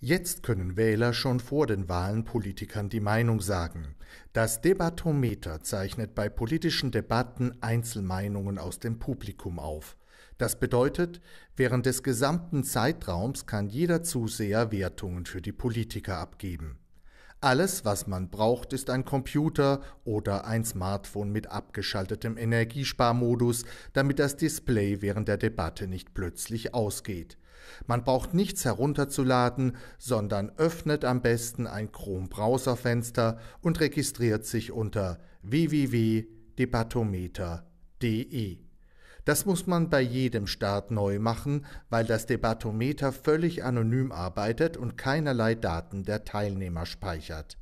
Jetzt können Wähler schon vor den Wahlen Politikern die Meinung sagen. Das Debattometer zeichnet bei politischen Debatten Einzelmeinungen aus dem Publikum auf. Das bedeutet, während des gesamten Zeitraums kann jeder Zuseher Wertungen für die Politiker abgeben. Alles, was man braucht, ist ein Computer oder ein Smartphone mit abgeschaltetem Energiesparmodus, damit das Display während der Debatte nicht plötzlich ausgeht. Man braucht nichts herunterzuladen, sondern öffnet am besten ein Chrome-Browserfenster und registriert sich unter www.debatometer.de. Das muss man bei jedem Start neu machen, weil das Debatometer völlig anonym arbeitet und keinerlei Daten der Teilnehmer speichert.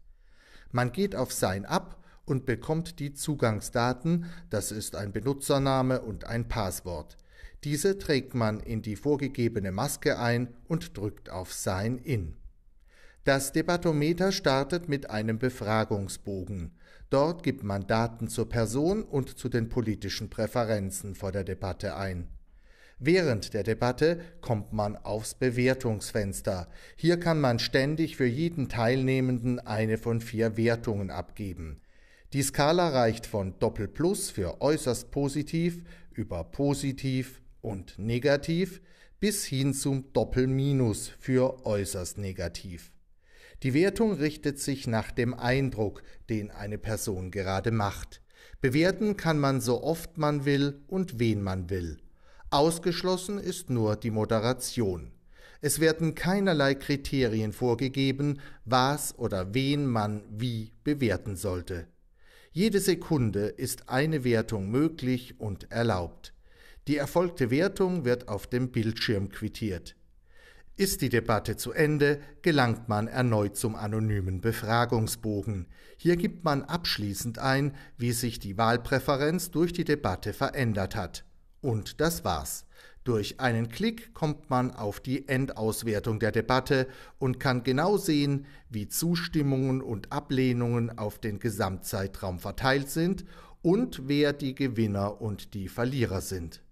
Man geht auf Sign Up und bekommt die Zugangsdaten, das ist ein Benutzername und ein Passwort. Diese trägt man in die vorgegebene Maske ein und drückt auf Sign in. Das Debattometer startet mit einem Befragungsbogen. Dort gibt man Daten zur Person und zu den politischen Präferenzen vor der Debatte ein. Während der Debatte kommt man aufs Bewertungsfenster. Hier kann man ständig für jeden Teilnehmenden eine von vier Wertungen abgeben. Die Skala reicht von Doppelplus für äußerst positiv über positiv und negativ bis hin zum Doppelminus für äußerst negativ. Die Wertung richtet sich nach dem Eindruck, den eine Person gerade macht. Bewerten kann man so oft man will und wen man will. Ausgeschlossen ist nur die Moderation. Es werden keinerlei Kriterien vorgegeben, was oder wen man wie bewerten sollte. Jede Sekunde ist eine Wertung möglich und erlaubt. Die erfolgte Wertung wird auf dem Bildschirm quittiert. Ist die Debatte zu Ende, gelangt man erneut zum anonymen Befragungsbogen. Hier gibt man abschließend ein, wie sich die Wahlpräferenz durch die Debatte verändert hat. Und das war's. Durch einen Klick kommt man auf die Endauswertung der Debatte und kann genau sehen, wie Zustimmungen und Ablehnungen auf den Gesamtzeitraum verteilt sind und wer die Gewinner und die Verlierer sind.